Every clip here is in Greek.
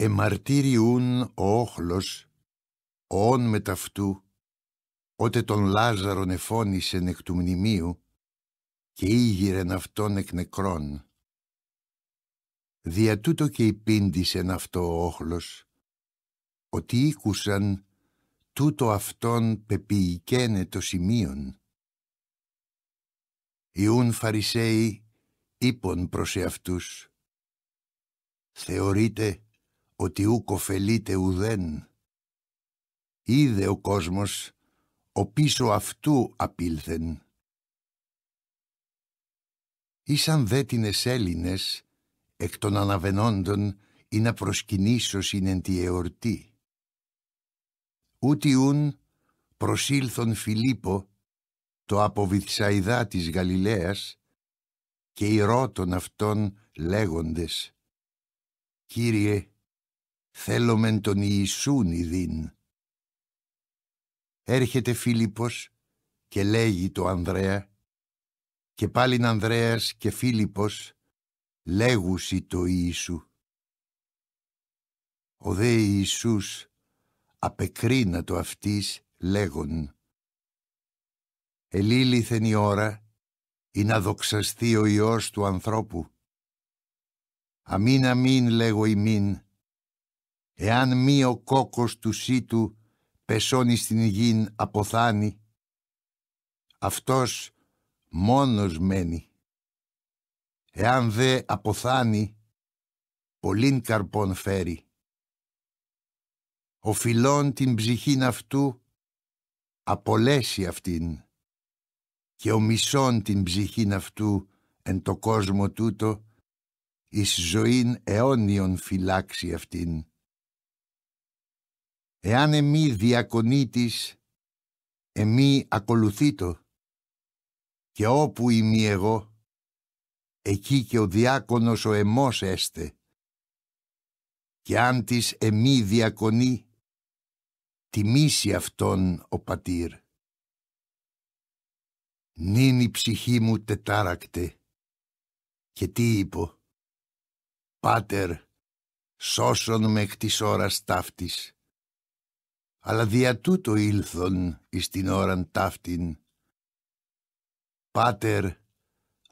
εμαρτύριουν ο όχλος, όν με αυτού, ότε τον Λάζαρον εφώνησεν εκ του μνημείου και ήγηρεν αυτόν εκ νεκρών. Δια τούτο και υπήντησεν αυτό ο όχλος, ότι ήκουσαν τούτο αυτόν πεποιηκένε το σημείον. Ιούν Φαρισαίοι είπων προς εαυτούς, «Θεωρείτε ότι ούκο φελείται ουδέν. Είδε ο κόσμος, ο πίσω αυτού απήλθεν. Ήσαν δε την Έλληνες, εκ των αναβενόντων, ή να προσκυνήσω συνεν τη εορτή. Ούτι ούν προσήλθον Φιλίππο, το αποβιθσαϊδά της Γαλιλαίας, και οι ρώτων αυτών λέγοντες, «Κύριε, θέλω μεν τον Ιησούν ειδίν. Έρχεται Φίλιππος και λέγει το Ανδρέα και πάλιν Ανδρέας και Φίλιππος λέγουσι το Ιησού. Ο δε Ιησούς απεκρίνα το αυτής λέγον «Ελίληθεν η ώρα ή να δοξαστεί ο Υιός του ανθρώπου. Αμήν αμήν λέγω ημήν, Εάν μη ο κόκος του σίτου πεσώνει στην γην αποθάνει, αυτός μόνος μένει. Εάν δε αποθάνει, πολλήν καρπών φέρει. Ο φιλόν την ψυχήν αυτού απολέσει αυτήν και ο μισόν την ψυχήν αυτού εν το κόσμο τούτο εις ζωήν αιώνιον φυλάξει αυτήν εάν διακονεί της, εμή το, και όπου είμαι εγώ, εκεί και ο διάκονος ο εμός έστε, και αν της εμή διακονεί, τιμήσει αυτόν ο πατήρ. Νήν η ψυχή μου τετάρακτε, και τι είπω, «Πάτερ, σώσον με εκ της ώρας ταύτης» αλλά δια τούτο ήλθον εις την ώραν ταύτην. Πάτερ,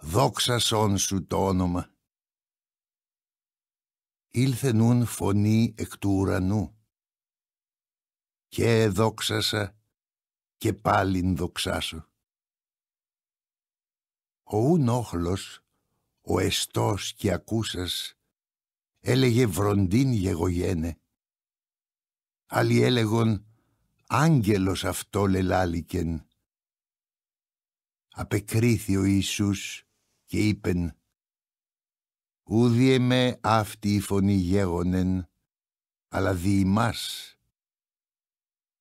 δόξα σου το όνομα. Ήλθε νουν φωνή εκ του ουρανού. Και δόξασα και πάλιν δοξάσω. Ο ούν όχλος, ο εστός και ακούσας, έλεγε βροντίν γεγογένε Άλλοι έλεγον «Άγγελος αυτό λελάλικεν». Απεκρίθη ο Ιησούς και είπεν «Ούδιε με αυτή η φωνή γέγονεν, αλλά δι' νυν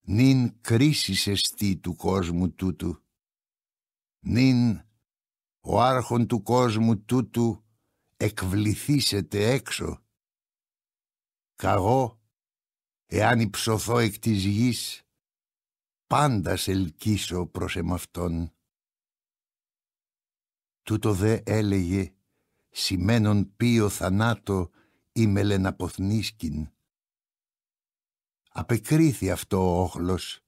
Νην κρίσεις εστί του κόσμου τούτου, Νυν ο άρχον του κόσμου τούτου εκβληθήσετε έξω. Καγό, εάν υψωθώ εκ της γης, πάντα σε ελκύσω προς εμαυτόν. Τούτο δε έλεγε, σημαίνον ποιο θανάτο ή μελεναποθνίσκην. Απεκρίθη αυτό ο όχλος.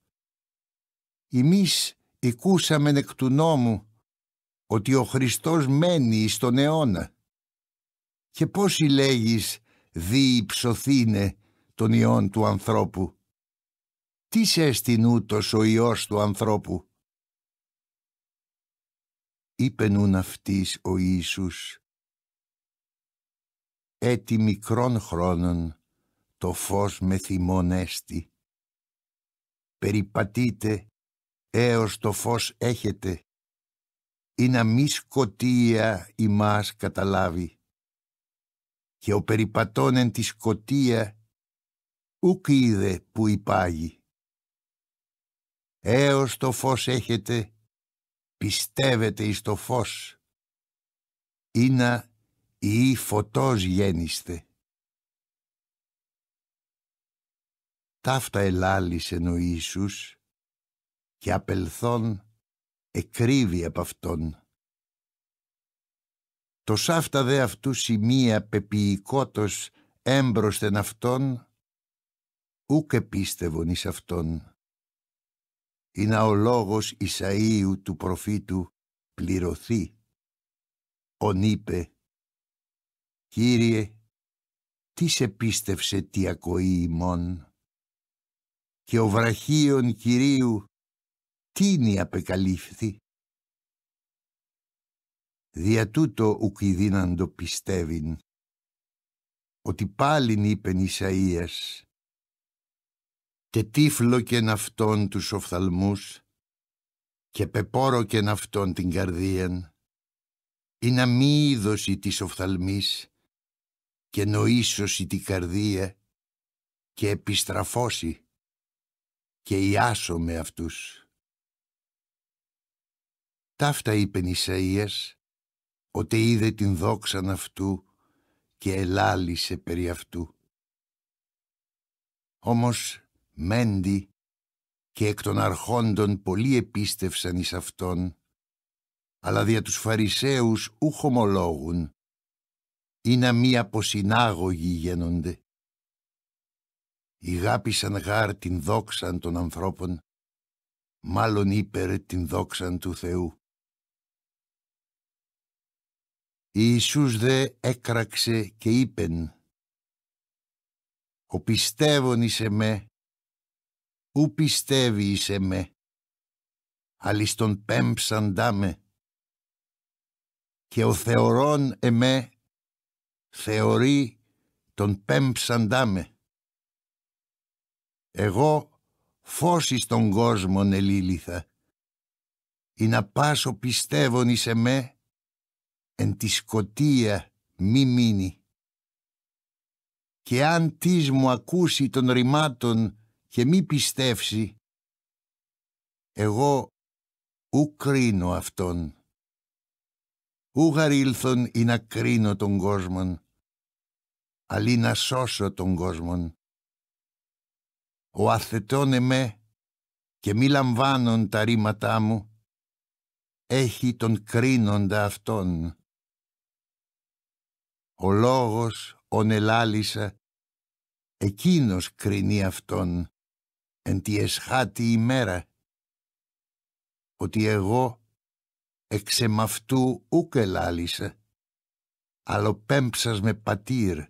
Εμείς οικούσαμεν εκ του νόμου ότι ο Χριστός μένει εις τον αιώνα. Και πώς λέγεις δι υψωθήνε των ιών του ανθρώπου. Τι σε στινούτος ο Υιός του ανθρώπου. Είπε νουν αυτής ο Ιησούς. Έτι μικρών χρόνων το φως με θυμόν έστι. Περιπατείτε έως το φως έχετε ή να μη σκοτία ημάς καταλάβει. Και ο περιπατών εν τη σκοτία ουκ είδε που υπάγει. Έως το φως έχετε, πιστεύετε εις το φως, ή ή φωτός γέννηστε. Ταύτα ελάλησεν ο Ιησούς και απελθόν εκρύβει απ' αυτόν. Το σάφτα δε αυτού σημεία πεποιηκότος έμπροσθεν αυτόν ούκ επίστευον εις αυτόν. Είναι ο λόγος Ισαΐου του προφήτου πληρωθεί. Ον είπε, «Κύριε, τι σε πίστευσε τι ακοή ημών» και ο βραχίων Κυρίου τίνη απεκαλύφθη. Δια τούτο ουκ πιστεύειν, ότι πάλιν είπεν Ισαΐας, και και αυτόν τους οφθαλμούς και και αυτόν την καρδίαν να μη είδωση της οφθαλμής και νοήσωση τη καρδία και επιστραφώσει και ιάσω με αυτούς. Ταύτα είπεν Ισαΐας, ότι είδε την δόξαν αυτού και ελάλησε περί αυτού. Όμως Μέντι και εκ των αρχόντων πολλοί επίστευσαν εις αυτόν, αλλά δια τους Φαρισαίους ούχομολόγουν. ομολόγουν, ή να μη αποσυνάγωγοι γίνονται. Υγάπησαν γάρ την δόξαν των ανθρώπων, μάλλον υπερ την δόξαν του Θεού. Ιησούς δε έκραξε και είπεν «Ο πιστεύων εις εμέ, ου πιστεύει σε με, αλλης τον πέμψαντά και ο θεωρών εμέ θεωρεί τον πέμψαντά με. Εγώ φως εις τον κόσμο ελίληθα, ή να πάσω πιστεύων εις εμέ, εν τη σκοτία μη μείνει. Και αν της μου ακούσει των ρημάτων και μη πιστεύσει εγώ ου κρίνω αυτόν. Ου γαρίλθον ή να κρίνω τον κόσμον, αλλή να σώσω τον κόσμον. Ο αθετών εμέ και μη λαμβάνον τα ρήματά μου, έχει τον κρίνοντα αυτόν. Ο λόγος ον ελάλησα, εκείνος κρίνει αυτόν εν τη εσχάτη ημέρα, ότι εγώ εξ εμαυτού ούκ ελάλησα, αλλοπέμψας με πατήρ.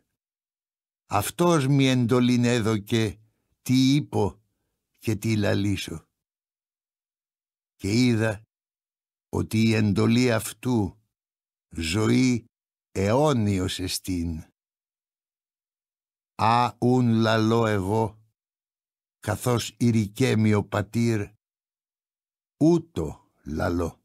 Αυτός μη εντολήν έδωκε τι είπω και τι λαλήσω. Και είδα ότι η εντολή αυτού ζωή αιώνιος εστίν. Α ουν λαλώ εγώ, καθώς ηρικέμει ο πατήρ, ούτω λαλό.